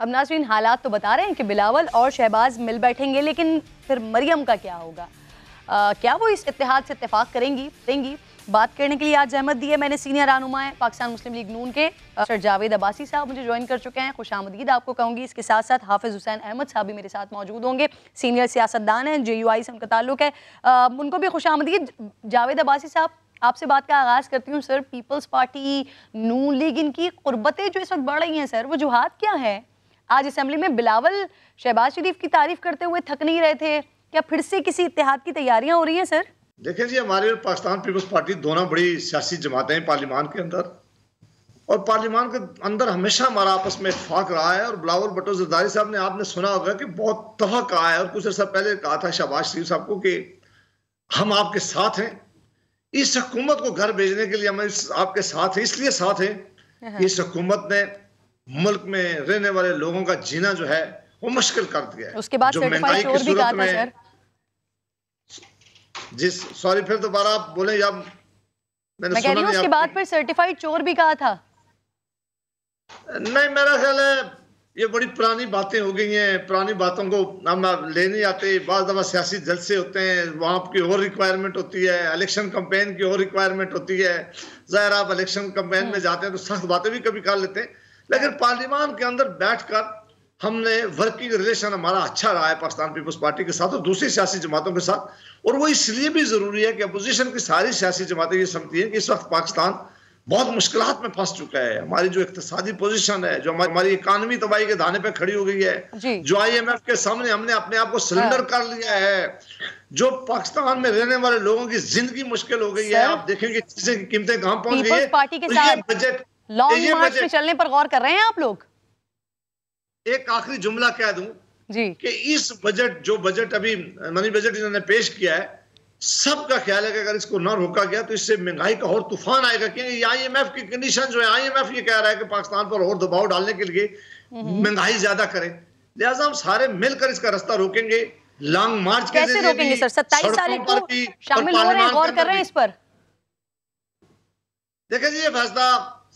अब नाजरीन हालात तो बता रहे हैं कि बिलावल और शहबाज मिल बैठेंगे लेकिन फिर मरियम का क्या होगा आ, क्या वो इस इतिहाद से इतफाक़ करेंगी देंगी बात करने के लिए आज जहमत दी है मैंने सीनियर रहनुमाएँ पाकिस्तान मुस्लिम लीग नून के सर जावेद अब्बासी साहब मुझे ज्वाइन कर चुके हैं खुश आमदीद आपको कहूँगी इसके साथ साथ हाफिज़ हुसैन अहमद साहब भी मेरे साथ मौजूद होंगे सीनियर सियासतदान हैं जे यू आई से उनका ताल्लुक है आ, उनको भी खुश आमदीद जावेद अब्बासी साहब आपसे बात का आगाज़ करती हूँ सर पीपल्स पार्टी नून लीग इनकी गुरबतें जो इस वक्त बढ़ रही हैं सर वजूहत क्या हैं आज असेंबली में बिलावल शहबाज शरीफ की तारीफ करते हुए थक नहीं रहे थे क्या फिर से किसी इतिहाद की तैयारियां हो रही हैं सर देखिए जी हमारे और पाकिस्तान पीपल्स पार्टी दोनों बड़ी सियासी जमातें हैं पार्लियामान के अंदर और पार्लियामान के अंदर हमेशा हमारा आपस में इतफाक रहा है और बिलावल भटो जरदारी साहब ने आपने सुना होगा कि बहुत दफा कहा है और कुछ अर्सा पहले कहा था शहबाज शरीफ साहब को कि हम आपके साथ हैं इस हकूमत को घर भेजने के लिए हम आपके साथ हैं इसलिए साथ हैं हाँ। इस हकूमत ने मुल्क में रहने वाले लोगों का जीना जो है वो मुश्किल कर दिया उसके बाद जो महंगाई की सूरत में जिस सॉरी फिर दोबारा तो आप बोले या मैंने सुना उसके बाद पर सर्टिफाइड चोर भी कहा था नहीं मेरा ख्याल है ये बड़ी पुरानी बातें हो गई हैं पुरानी बातों को हम ले नहीं आते बाद दफ़ा सियासी जलसे होते हैं वहाँ की और रिक्वायरमेंट होती है इलेक्शन कंपेन की और रिक्वायरमेंट होती है ज़ाहिर आप इलेक्शन कंपेन हाँ। में जाते हैं तो सख्त बातें भी कभी कर लेते हैं लेकिन पार्लियामान के अंदर बैठकर हमने वर्किंग रिलेशन हमारा अच्छा रहा है पाकिस्तान पीपल्स पार्टी के साथ और दूसरी सियासी जमातों के साथ और वो इसलिए भी ज़रूरी है कि अपोजिशन की सारी सियासी जमातें ये समझती हैं कि इस वक्त पाकिस्तान बहुत मुश्किल में फंस चुका है हमारी जो इकतदी पोजिशन है जो हमारी हमारी इकानमी तबाही के धाने पर खड़ी हो गई है जो आई एम एफ के सामने हमने अपने आप को सिलेंडर हाँ। कर लिया है जो पाकिस्तान में रहने वाले लोगों की जिंदगी मुश्किल हो गई है आप देखेंगे चीजें कीमतें कहाँ पहुंच गई है बजट लॉन्ग मार्च पे चलने पर गौर कर रहे हैं आप लोग एक आखिरी जुमला कह दूं जी कि इस बजट जो बजट अभी मनी बजट इन्होंने पेश किया है सबका ख्याल है कि अगर इसको न रोका गया तो इससे महंगाई का और तूफान आएगा क्योंकि आईएमएफ की कंडीशन जो है आईएमएफ ये कह रहा है कि पाकिस्तान पर और दबाव डालने के लिए हम्म। महंगाई ज्यादा करें लिहाजा हम सारे मिलकर इसका रास्ता रोकेंगे लॉन्ग मार्च कैसे के रोकेंगे सर सत्ताईस तारीख को शामिल हो रहे हैं गौर कर रहे हैं इस पर देखिए जी ये फैसला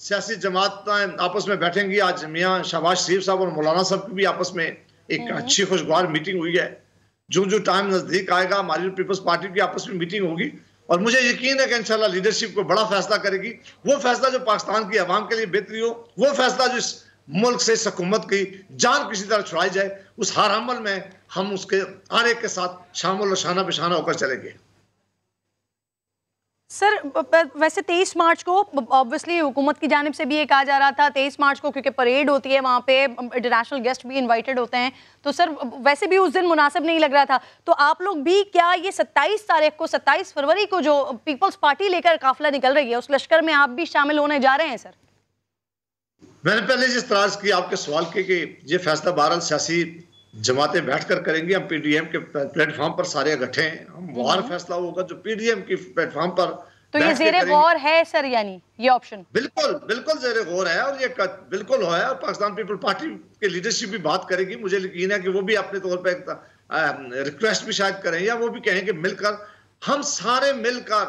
सियासी जमातें आपस में बैठेंगी आज मियाँ शहबाज शरीफ साहब और मौलाना साहब की भी आपस में एक हम्म। अच्छी खुशगवार मीटिंग हुई है जो जो टाइम नज़दीक आएगा हमारी पीपल्स पार्टी की आपस में मीटिंग होगी और मुझे यकीन है कि इंशाल्लाह लीडरशिप को बड़ा फैसला करेगी वो फैसला जो पाकिस्तान की आवाम के लिए बेहतरी हो वो फैसला जो इस मुल्क से इस हकूमत की जान किसी तरह छुड़ाई जाए उस हर अमल में हम उसके आने के साथ शामिल और शाना बिशाना होकर चलेंगे सर वैसे 23 मार्च को ऑब्वियसली हुकूमत की जानब से भी ये कहा जा रहा था 23 मार्च को क्योंकि परेड होती है वहाँ पे इंटरनेशनल गेस्ट भी इनवाइटेड होते हैं तो सर वैसे भी उस दिन मुनासिब नहीं लग रहा था तो आप लोग भी क्या ये 27 तारीख को 27 फरवरी को जो पीपल्स पार्टी लेकर काफिला निकल रही है उस लश्कर में आप भी शामिल होने जा रहे हैं सर मैंने पहले जिस तरह की आपके सवाल के कि ये फैसला बहरहाल सियासी जमातें बैठकर करेंगे हम पीडीएम के प्लेटफॉर्म पर सारे इकट्ठे हम वार हम्म। फैसला होगा जो पीडीएम की प्लेटफॉर्म पर तो ये जेरे गौर है सर यानी ये ऑप्शन बिल्कुल बिल्कुल जेर गौर है और ये बिल्कुल है और पाकिस्तान पीपल पार्टी के लीडरशिप भी बात करेगी मुझे यकीन है कि वो भी अपने तौर पर रिक्वेस्ट भी शायद करें या वो भी कहें कि मिलकर हम सारे मिलकर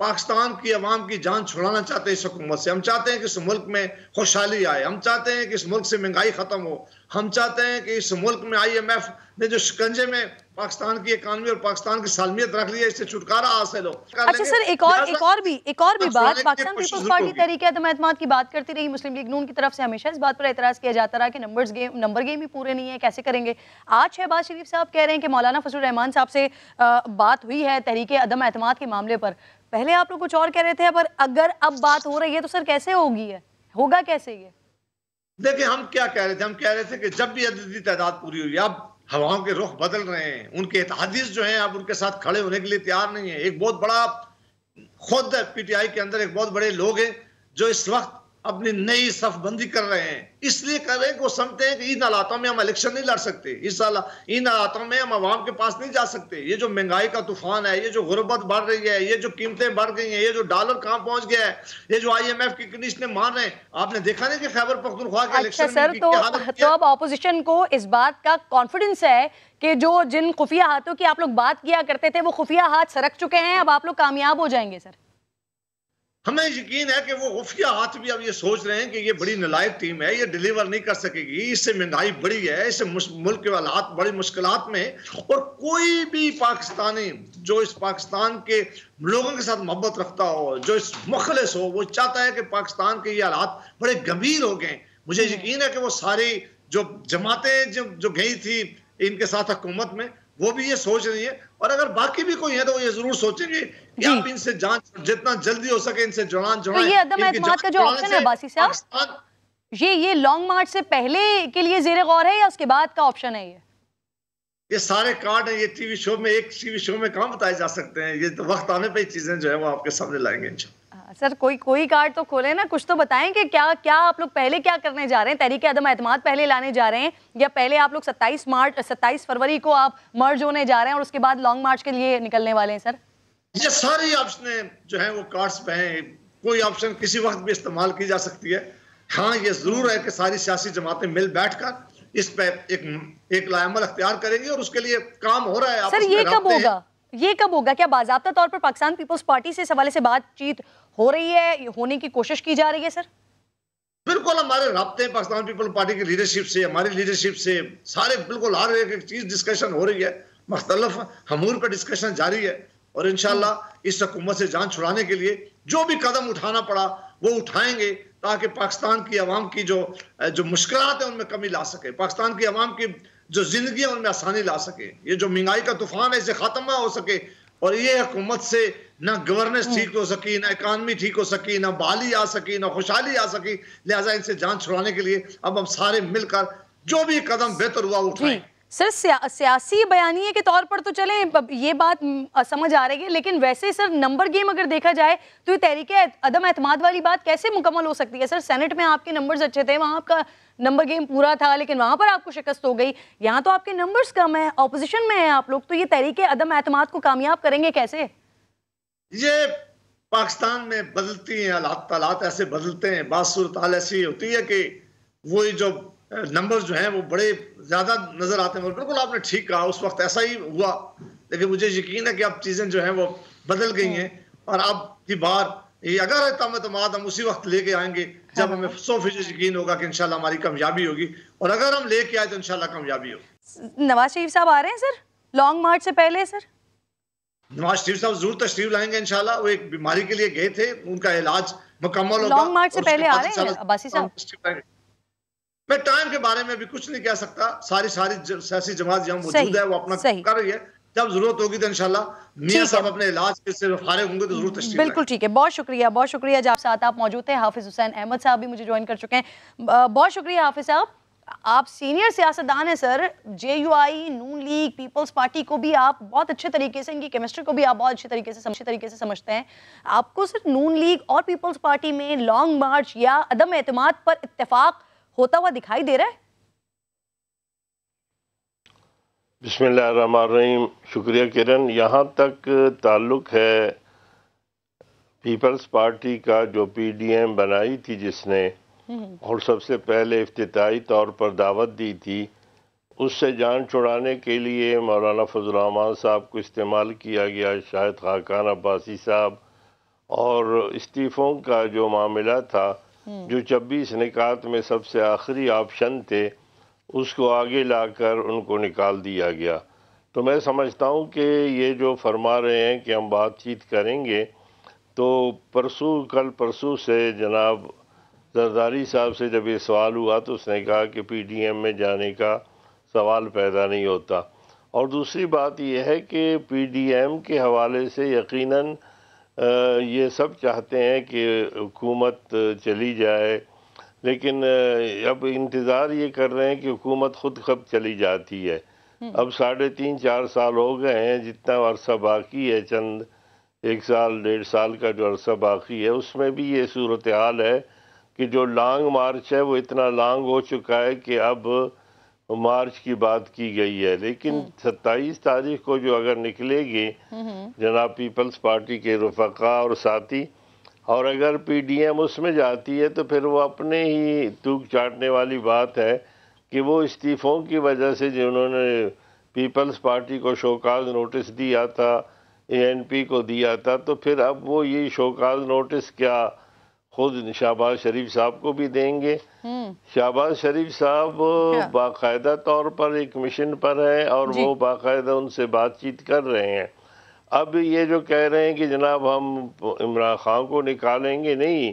पाकिस्तान की अवाम की जान छुड़ाना चाहते हैं इस हुकूमत से हम चाहते हैं कि इस मुल्क में खुशहाली आए हम चाहते हैं कि इस मुल्क से महंगाई ख़त्म हो हम चाहते हैं कि इस मुल्क में आई एम एफ ने जो शिकंजे में पाकिस्तान की इकानमी और पाकिस्तान की सालमियत रख लिया इससे छुटकारा हासिल हो अच्छा सर एक और एक और भी एक और भी बात पाकिस्तान पीपल्स पार्टी तहरीक एतमाद की बात करती रही मुस्लिम लीग नून की तरफ से हमेशा इस बात पर एतराज़ किया जाता रहा कि नंबर्स गेम नंबर गेम ही पूरे नहीं है कैसे करेंगे आज शहबाज शरीफ साहब कह रहे हैं कि मौलाना फजल रहमान साहब से बात हुई है तहरीक अदम अतमाद के मामले पर पहले आप लोग कुछ और कह रहे थे पर अगर अब बात हो रही है तो सर कैसे होगी है होगा कैसे ये देखिए हम क्या कह रहे थे हम कह रहे थे कि जब भी अदी तादाद पूरी हुई अब हवाओं के रुख बदल रहे हैं उनके इतिहादीस जो हैं अब उनके साथ खड़े होने के लिए तैयार नहीं है एक बहुत बड़ा खुद पीटीआई के अंदर एक बहुत बड़े लोग हैं जो इस वक्त अपनी नई सफबंदी कर रहे हैं इसलिए कर रहे हैं वो समझते हैं कि इन हालातों में हम इलेक्शन नहीं लड़ सकते इस इन हालातों में हम आवाम के पास नहीं जा सकते ये जो महंगाई का तूफान है ये जो गुर्बत बढ़ रही है ये जो कीमतें बढ़ गई हैं ये जो डॉलर कहाँ पहुंच गया है ये जो आई एम एफ की कंडीशनें मान रहे हैं आपने देखा नहीं कि खैबर पख्तुनख्वा के इलेक्शन अच्छा सर तो, तो अब अपोजिशन को इस बात का कॉन्फिडेंस है कि जो जिन खुफिया हाथों की आप लोग बात किया करते थे वो खुफिया हाथ सरक चुके हैं अब आप लोग कामयाब हो जाएंगे सर हमें यकीन है कि वो खुफिया हाथ भी अब ये सोच रहे हैं कि ये बड़ी नलायक टीम है ये डिलीवर नहीं कर सकेगी इससे महंगाई बड़ी है इससे मुल्क के हालात बड़ी मुश्किल में और कोई भी पाकिस्तानी जो इस पाकिस्तान के लोगों के साथ मोहब्बत रखता हो जो इस मुखलस हो वो चाहता है कि पाकिस्तान के ये हालात बड़े गंभीर हो गए मुझे हम्म। यकीन है कि वो सारी जो जमातें जो जो गई थी इनके साथ हुकूमत में वो भी ये सोच रही है और अगर बाकी भी कोई है तो वो ये जरूर सोचेंगे कि आप इनसे जांच जितना जल्दी हो सके इनसे जुड़ान जुड़ान तो ये ये लॉन्ग मार्च से पहले के लिए जेरे गौर है या उसके बाद का ऑप्शन है ये ये सारे कार्ड हैं ये टीवी शो में एक टीवी शो में कहा बताए जा सकते हैं ये तो वक्त आने पर ही चीजें जो है वो आपके सामने लाएंगे इंशाल्लाह सर कोई कोई कार्ड तो खोले ना कुछ तो बताएं कि क्या क्या आप लोग पहले क्या करने जा रहे हैं तरीके अदम एतम पहले लाने जा रहे हैं या पहले आप लोग 27 मार्च 27 फरवरी को आप मर्ज होने जा रहे हैं और उसके बाद लॉन्ग मार्च के लिए निकलने वाले हैं सर ये सारी ऑप्शन जो है वो कार्ड्स पे हैं कोई ऑप्शन किसी वक्त भी इस्तेमाल की जा सकती है हाँ ये जरूर है कि सारी सियासी जमातें मिल बैठ कर इस पर एक एक लाइमल अख्तियार करेंगे और उसके लिए काम हो रहा है सर ये कब होगा ये कब होगा क्या बाजाबा तौर पर पाकिस्तान पीपल्स पार्टी से इस हवाले से बातचीत हो रही है होने की कोशिश की जा रही है सर बिल्कुल हमारे रबते हैं पाकिस्तान पीपल पार्टी की लीडरशिप से हमारी लीडरशिप से सारे बिल्कुल आ रहे हैं चीज़ डिस्कशन हो रही है मुख्तलफ हमूर पर डिस्कशन जारी है और इन इस हकूमत से जान छुड़ाने के लिए जो भी कदम उठाना पड़ा वो उठाएंगे ताकि पाकिस्तान की आवाम की जो जो मुश्किल है उनमें कमी ला सके पाकिस्तान की आवाम की जो जिंदगी उनमें आसानी ला सके ये जो महंगाई का तूफान है इसे खत्म ना हो सके और ये हुकूमत से ना गवर्नेंस हम्म। ठीक हो सकी ना इकानमी ठीक हो सकी ना बहाली आ सकी ना खुशहाली आ सकी लिहाजा इनसे जान छुड़ाने के लिए अब हम सारे मिलकर जो भी कदम बेहतर हुआ उठाएं सर सियासी बयानी के तौर पर तो चले ये बात समझ आ रही है लेकिन वैसे सर नंबर गेम अगर देखा जाए तो ये तहरीक अदम एतमाद वाली बात कैसे मुकम्मल हो सकती है सर सेनेट में आपके नंबर्स अच्छे थे वहाँ आपका नंबर गेम पूरा था लेकिन वहाँ पर आपको शिकस्त हो गई यहाँ तो आपके नंबर्स कम है अपोजिशन में है आप लोग तो ये तहरीक अदम अहतमाद को कामयाब करेंगे कैसे ये पाकिस्तान में बदलती हैं हालात ऐसे बदलते हैं बात सूरत ऐसी होती है कि वही जो नंबर्स जो हैं वो बड़े ज़्यादा नज़र आते हैं बिल्कुल आपने ठीक कहा उस वक्त ऐसा ही हुआ लेकिन मुझे यकीन है कि अब चीज़ें जो हैं वो बदल गई हैं हाँ। और अब की बार ये अगर तमतमाद हम उसी वक्त लेके आएंगे जब हाँ। हमें सौ फीसद यकीन होगा कि इन हमारी कामयाबी होगी और अगर हम ले आए तो इन कामयाबी होगी नवाज शरीफ साहब आ रहे हैं सर लॉन्ग मार्च से पहले सर नवाज शरीफ साहब जरूर तशरीफ लाएंगे इंशाल्लाह वो एक बीमारी के लिए गए थे उनका इलाज मुकम्मल होगा लॉन्ग मार्च से पहले आ रहे हैं अब्बासी साहब मैं टाइम के बारे में भी कुछ नहीं कह सकता सारी सारी सियासी जमात जहाँ मौजूद है वो अपना कर रही है जब जरूरत होगी तो इनशाला मियाँ साहब अपने इलाज से फारिग होंगे तो जरूर तशरीफ बिल्कुल ठीक है बहुत शुक्रिया बहुत शुक्रिया जब साथ आप मौजूद थे हाफिज हुसैन अहमद साहब भी मुझे ज्वाइन कर चुके हैं बहुत शुक्रिया हाफिज साहब आप सीनियर सियासतदान हैं सर जे यू आई नून लीग पीपल्स पार्टी को भी आप बहुत अच्छे तरीके से इनकी केमिस्ट्री को भी आप बहुत अच्छे तरीके से अच्छे तरीके से समझते हैं आपको सिर्फ नून लीग और पीपल्स पार्टी में लॉन्ग मार्च या अदम अतमाद पर इतफाक़ होता हुआ दिखाई दे रहा है बिस्मिल्लाम शुक्रिया किरण यहाँ तक ताल्लुक़ है पीपल्स पार्टी का जो पीडीएम बनाई थी जिसने हम्म। और सबसे पहले अफ्ताही तौर पर दावत दी थी उससे जान छुड़ाने के लिए मौलाना फजलरहमान साहब को इस्तेमाल किया गया शायद खाकान अब्बासी साहब और इस्तीफ़ों का जो मामला था हम्म। जो छब्बीस निकात में सबसे आखिरी ऑप्शन थे उसको आगे लाकर उनको निकाल दिया गया तो मैं समझता हूँ कि ये जो फरमा रहे हैं कि हम बातचीत करेंगे तो परसों कल परसों से जनाब जरदारी साहब से जब ये सवाल हुआ तो उसने कहा कि पीडीएम में जाने का सवाल पैदा नहीं होता और दूसरी बात यह है कि पीडीएम के हवाले से यकीनन ये सब चाहते हैं कि हुकूमत चली जाए लेकिन अब इंतज़ार ये कर रहे हैं कि हुकूमत ख़ुद कब चली जाती है हम्म। अब साढ़े तीन चार साल हो गए हैं जितना अरसा बाकी है चंद एक साल डेढ़ साल का जो अरसा बाकी है उसमें भी ये सूरत हाल है कि जो लॉन्ग मार्च है वो इतना लॉन्ग हो चुका है कि अब मार्च की बात की गई है लेकिन 27 हम्म। तारीख को जो अगर निकलेगी हम्म, हम्म। जनाब पीपल्स पार्टी के रफका और साथी और अगर पीडीएम उसमें जाती है तो फिर वो अपने ही तूक चाटने वाली बात है कि वो इस्तीफ़ों की वजह से जिन्होंने पीपल्स पार्टी को शोकाज नोटिस दिया था पी को दिया था तो फिर अब वो ये शोकाज नोटिस क्या खुद शाहबाज शरीफ साहब को भी देंगे हम्म। शाहबाज शरीफ साहब बाकायदा तौर पर एक मिशन पर है और वो बाकायदा उनसे बातचीत कर रहे हैं अब ये जो कह रहे हैं कि जनाब हम इमरान खान को निकालेंगे नहीं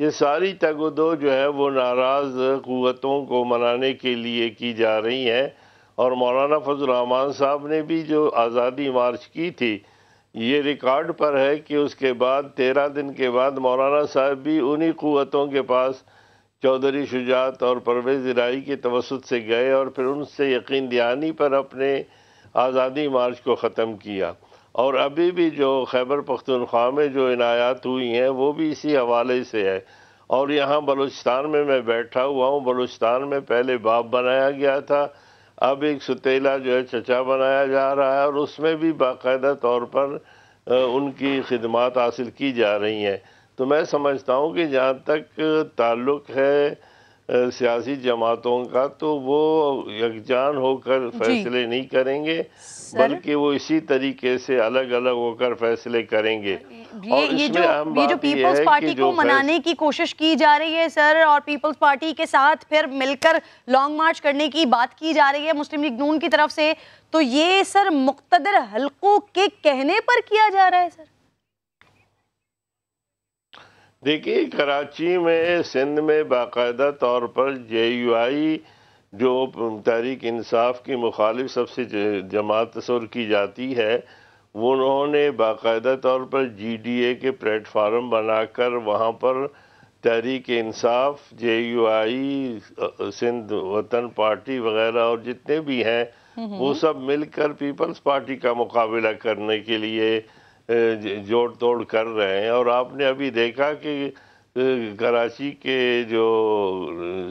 ये सारी तगदो जो है वो नाराज़ क़वतों को मनाने के लिए की जा रही है और मौलाना फजल रहमान साहब ने भी जो आज़ादी मार्च की थी ये रिकॉर्ड पर है कि उसके बाद तेरह दिन के बाद मौलाना साहब भी उन्हीं क़वतों के पास चौधरी शुजात और परवेज़ इराई के तवसत से गए और फिर उनसे यकीन दहानी पर अपने आज़ादी मार्च को ख़त्म किया और अभी भी जो खैबर पख्तनख्वा में जो इनायात हुई हैं वो भी इसी हवाले से है और यहाँ बलूचिस्तान में मैं बैठा हुआ हूँ बलूचिस्तान में पहले बाप बनाया गया था अब एक सतीला जो है चचा बनाया जा रहा है और उसमें भी बाकायदा तौर पर उनकी खदमात हासिल की जा रही हैं तो मैं समझता हूँ कि जहाँ तक ताल्लुक़ है सियासी जमातों का तो वो यकजान होकर फैसले नहीं करेंगे बल्कि वो इसी तरीके से अलग अलग होकर फैसले करेंगे ये, और ये जो ये जो पीपल्स पार्टी को मनाने की कोशिश की जा रही है सर और पीपल्स पार्टी के साथ फिर मिलकर लॉन्ग मार्च करने की बात की जा रही है मुस्लिम लीग नून की तरफ से तो ये सर मुख्तर हल्कों के कहने पर किया जा रहा है सर देखिए कराची में सिंध में बाकायदा तौर पर जे यू आई जो तहरीक इंसाफ की मुखालिफ सबसे जमात तस्वर की जाती है उन्होंने बाकायदा तौर पर जी डी ए के प्लेटफार्म बनाकर वहाँ पर तहरीक इंसाफ जे यू आई सिंध वतन पार्टी वगैरह और जितने भी हैं हम्म, हम्म। वो सब मिलकर पीपल्स पार्टी का मुकाबला करने के लिए जोड़ तोड़ कर रहे हैं और आपने अभी देखा कि कराची के जो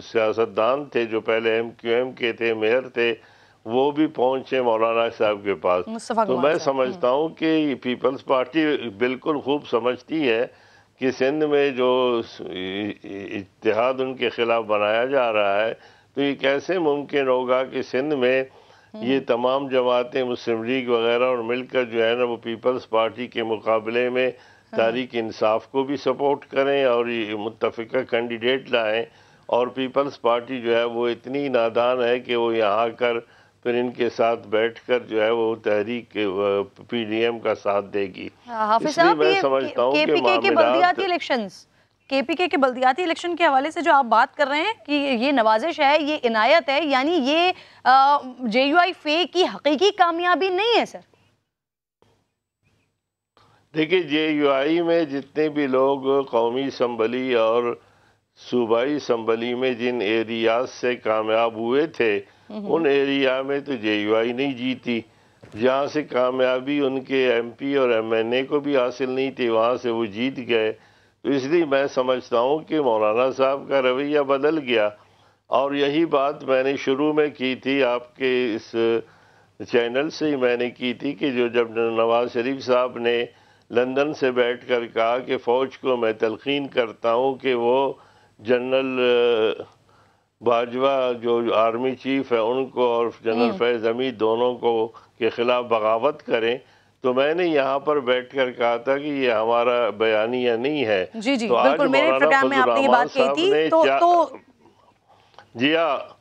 सियासतदान थे जो पहले एम क्यू एम के थे मेयर थे वो भी पहुंचे मौलाना साहब के पास तो मैं समझता हम्म। हूं कि पीपल्स पार्टी बिल्कुल खूब समझती है कि सिंध में जो इतिहाद उनके खिलाफ बनाया जा रहा है तो ये कैसे मुमकिन होगा कि सिंध में ये हम्म। तमाम जमातें मुस्लिम लीग वगैरह और मिलकर जो है ना वो पीपल्स पार्टी के मुकाबले में हम्म। तारीख इंसाफ को भी सपोर्ट करें और ये मुतफ़ा कैंडिडेट लाएं और पीपल्स पार्टी जो है वो इतनी नादान है कि वो यहाँ आकर फिर इनके साथ बैठकर जो है वो तहरीक पीडीएम का साथ देगी हाँ, इसलिए मैं समझता हूँ कि केपीके के बल्दियाती इलेक्शन के हवाले से जो आप बात कर रहे हैं कि ये नवाजिश है ये इनायत है यानी ये जे यू आई फे की हकीकी कामयाबी नहीं है सर देखिए जे यू आई में जितने भी लोग कौमी असम्बली और सूबाई असम्बली में जिन एरियाज से कामयाब हुए थे हम्म। उन एरिया में तो जे यू आई नहीं जीती जहाँ से कामयाबी उनके एम पी और एम एन ए को भी हासिल नहीं थी वहाँ से वो जीत गए इसलिए मैं समझता हूँ कि मौलाना साहब का रवैया बदल गया और यही बात मैंने शुरू में की थी आपके इस चैनल से ही मैंने की थी कि जो जब नवाज शरीफ साहब ने लंदन से बैठ कर कहा कि फ़ौज को मैं तलखीन करता हूँ कि वो जनरल बाजवा जो आर्मी चीफ है उनको और जनरल हम्म। फैज़ हमीद दोनों को के ख़िलाफ़ बगावत करें तो मैंने यहाँ पर बैठकर कहा था कि ये हमारा बयानिया नहीं है जी जी तो बिल्कुल मेरे प्रोग्राम में आपने ये बात कही थी तो, तो... जी हाँ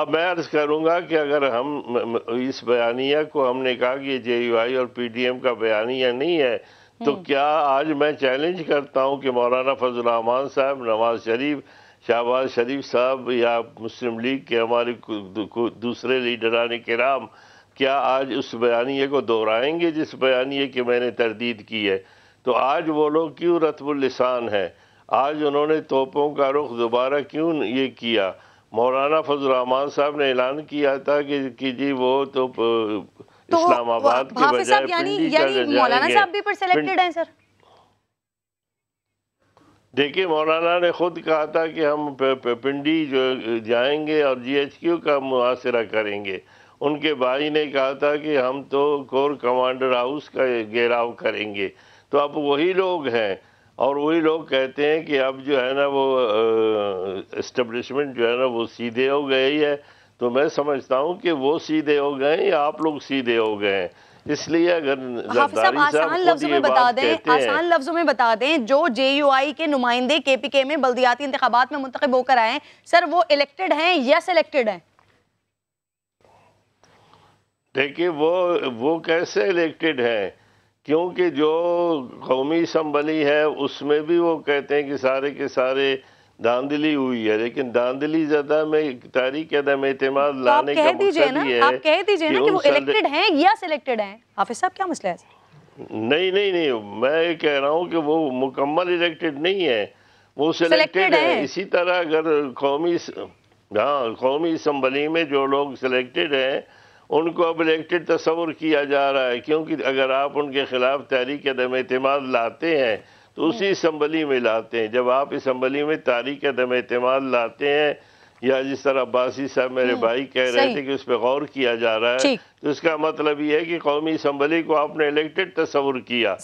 अब मैं अर्ज करूंगा कि अगर हम इस बयानिया को हमने कहा कि जे और पीडीएम का बयानिया नहीं है तो हम्म। क्या आज मैं चैलेंज करता हूँ कि मौलाना फजल रहमान साहब नवाज शरीफ शाहबाज शरीफ साहब या मुस्लिम लीग के हमारे दूसरे लीडरान कराम क्या आज उस बयानी को दोहराएंगे जिस बयानी की मैंने तरदीद की है तो आज वो लोग क्यों रतबुल्लिसान है आज उन्होंने तोपों का रुख दोबारा क्यों ये किया मौलाना फजलरहमान साहब ने ऐलान किया था कि, कि जी वो तो, तो इस्लामाबाद के बजाय देखिए मौलाना ने खुद कहा था कि हम पिंडी जो जाएंगे और जीएचक्यू का मुआसरा करेंगे उनके भाई ने कहा था कि हम तो कोर कमांडर हाउस का घेराव करेंगे तो अब वही लोग हैं और वही लोग कहते हैं कि अब जो है ना वो इस्टबलिशमेंट जो है ना वो सीधे हो गए ही है तो मैं समझता हूँ कि वो सीधे हो गए या आप लोग सीधे हो गए हैं इसलिए अगर आसान लफ्जों में बता दें आसान लफ्जों में बता दें जो जे यू आई के नुमाइंदे के पी के में बल्दियाती इंतबात में मुंतब होकर आए सर वो इलेक्टेड हैं या सिलेक्टेड हैं देखिए वो वो कैसे इलेक्टेड है क्योंकि जो कौमी संभली है उसमें भी वो कहते हैं कि सारे के सारे धांधली हुई है लेकिन धांधली ज्यादा में तारीख अदम एतम तो लाने का मकसद ये है आप कह दीजिए ना कि वो इलेक्टेड हैं या सिलेक्टेड हैं हाफिज साहब क्या मसला है नहीं नहीं नहीं मैं ये कह रहा हूँ कि वो मुकम्मल इलेक्टेड नहीं है वो सिलेक्टेड है इसी तरह अगर कौमी हाँ कौमी असम्बली में जो लोग सिलेक्टेड हैं उनको अब इलेक्टेड तस्वर किया जा रहा है क्योंकि अगर आप उनके खिलाफ तारीख अदम अतमाद लाते हैं तो उसी हम्म। असम्बली में लाते हैं जब आप इसम्बली में तारीख अदम अतमाद लाते हैं या जिस तरह अब्बासी साहब मेरे हम्म, भाई कह रहे थे कि उस पर गौर किया जा रहा है तो इसका मतलब ये है कि कौमी इसम्बली को आपने इलेक्टेड तस्वर किया